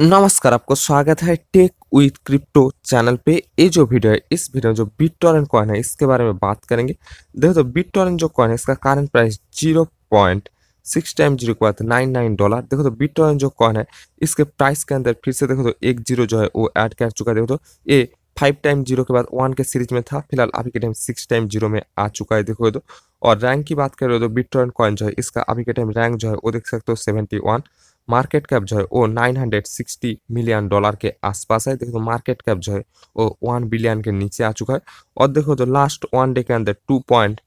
नमस्कार आपको स्वागत है टेक विथ क्रिप्टो चैनल पे ये जो वीडियो है इस वीडियो में जो बिट कॉइन है इसके बारे में बात करेंगे देखो तो बिट जो कॉइन है इसका current price zero point six time zero nine nine dollar देखो तो बिट जो कॉइन है इसके प्राइस के अंदर फिर से देखो तो एक जीरो जो है वो ऐड कर चुका है देखो तो ये फाइव टाइम जीरो के बाद वन के सीरीज में था फिलहाल अभी के टाइम सिक्स टाइम जीरो में आ चुका है देखो तो और रैंक की बात करें तो बिट टॉरेंट कॉइन जो है इसका अभी के टाइम रैंक जो है वो देख सकते हो सेवेंटी वन मार्केट कैप जो है वो 960 मिलियन डॉलर के आसपास है देखो मार्केट कैप जो है वो वन बिलियन के नीचे आ चुका है और देखो जो लास्ट वन डे के अंदर two point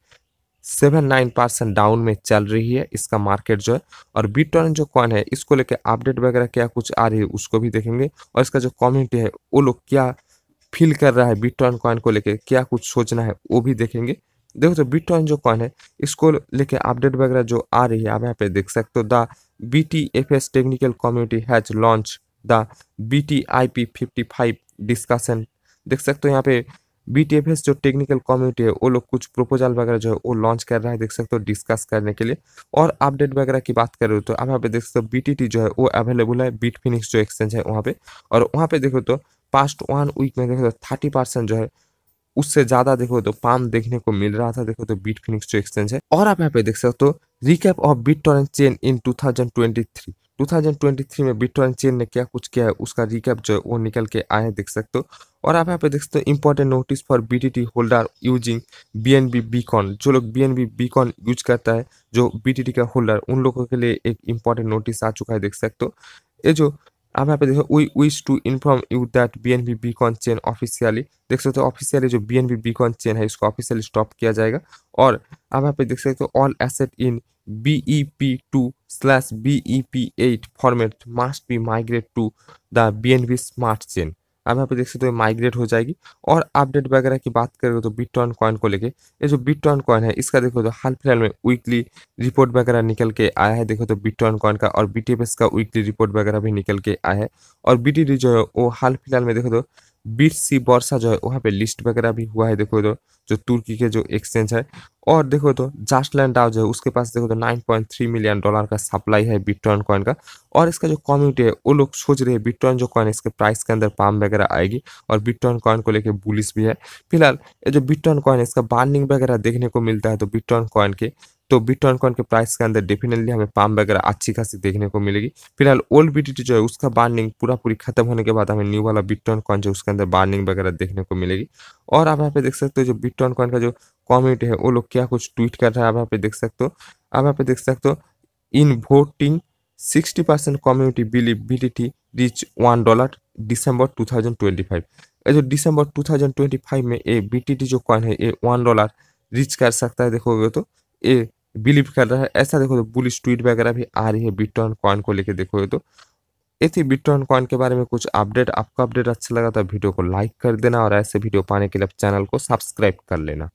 seven nine percent down में चल रही है इसका मार्केट जो है और बिटकॉइन जो कॉइन है इसको लेके अपडेट वगैरह क्या कुछ आ रही है उसको भी देखेंगे और इसका जो कम्युनिटी है वो लोग क्या फील कर रहा है बिटकॉइन कॉइन को लेकर क्या कुछ सोचना है वो भी देखेंगे देखो तो बिट टॉइन जो कॉइन है इसको लेके अपडेट वगैरह जो आ रही है आप यहाँ पे देख सकते हो the B T F S technical community has launch the B T I P fifty five discussion देख सकते हो यहाँ पे बी टी एफ एस जो टेक्निकल कम्युनिटी है वो लोग कुछ प्रपोजल वगैरह जो है वो लॉन्च कर रहा है देख सकते हो डिस्कस करने के लिए और अपडेट वगैरह की बात कर तो आप यहाँ पे देख सकते हो बी टी टी जो है वो अवेलेबल है बीट फिनिक्स जो एक्सचेंज है वहाँ पे और वहाँ पे देखो तो पास्ट वन वीक में देखो तो थर्टी परसेंट जो है उससे ज्यादा देखो तो पाम देखने को मिल रहा था देखो तो बीट फिनिक्स जो एक्सचेंज है और आप यहाँ पे देख सकते हो recap of BitTorrent chain in 2023 2023 में बीट टॉरेंट चेन ने क्या कुछ किया है उसका रिकैप जो है वो निकल के आए देख सकते हो और आप यहाँ पे देख सकते हो important notice for B holder using B N B beacon जो लोग B N B beacon use करता है जो बी का होल्डर उन लोगों के लिए एक इम्पोर्टेंट नोटिस आ चुका है देख सकते हो ये जो आप यहाँ पे देखो we wish to inform you that B N B beacon chain officially देख सकते हो ऑफिशियली जो B N B beacon chain है इसको ऑफिशियली स्टॉप किया जाएगा और आप यहाँ पे देख सकते हो all asset in B P two slash B P eight format must be migrate to the B N B smart chain आप यहाँ पे देख सकते हो माइग्रेट हो जाएगी और अपडेट वगैरह की बात करें तो बिटकॉइन कॉइन को लेके ये जो बिटकॉइन कॉइन है इसका देखो तो हाल फिलहाल में वीकली रिपोर्ट वगैरह निकल के आया है देखो तो बिटकॉइन कॉइन का और बी का वीकली रिपोर्ट वगैरह भी निकल के आया है और बी जो है वो हाल फिलहाल में देखो तो बीट सी बर्सा जो है वहाँ पे लिस्ट वगैरह भी हुआ है देखो तो जो तुर्की के जो एक्सचेंज है और देखो तो जास्ट लैंड जो है उसके पास देखो तो 9.3 मिलियन डॉलर का सप्लाई है बिटकॉइन कॉइन का और इसका जो कम्युनिटी है वो लोग सोच रहे हैं बिटकॉइन जो कॉइन इसके प्राइस के अंदर पाम वगैरह आएगी और बिटकॉइन कॉइन को लेकर बुलिस भी है फिलहाल ये जो बिटकॉइन कॉइन है इसका बार्निंग वगैरह देखने को मिलता है तो बिटकॉइन कॉइन के तो बिटकॉइन कॉइन के प्राइस के अंदर डेफिनेटली हमें पाम वगैरह अच्छी खासी देखने को मिलेगी फिलहाल ओल्ड बीटीटी जो है उसका बार्निंग पूरा पूरी खत्म होने के बाद हमें न्यू वाला बिटकॉइन कॉइन जो उसके अंदर बार्निंग वगैरह देखने को मिलेगी और आप यहाँ पे देख सकते हो जो बिटकॉइन कॉइन का जो कम्युनिटी है वो लोग क्या कुछ ट्वीट कर रहा है आप यहाँ पे देख सकते हो आप यहाँ पे देख सकते हो in voting sixty percent community believe B T T reach one dollar December two thousand twenty five जो दिसंबर 2025 में ये बी जो कॉइन है ये वन डॉलर रिच कर सकता है देखोगे तो ये बिलीव कर रहा है ऐसा देखो तो बुलिश ट्वीट वगैरह भी आ रही है बिटकॉइन कॉइन को लेकर देखो तो ये थी बिटकॉइन कॉइन के बारे में कुछ अपडेट आपका अपडेट अच्छा लगा तो वीडियो को लाइक कर देना और ऐसे वीडियो पाने के लिए चैनल को सब्सक्राइब कर लेना